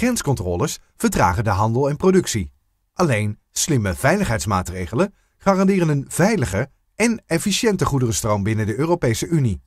Grenscontroles vertragen de handel en productie. Alleen slimme veiligheidsmaatregelen garanderen een veilige en efficiënte goederenstroom binnen de Europese Unie.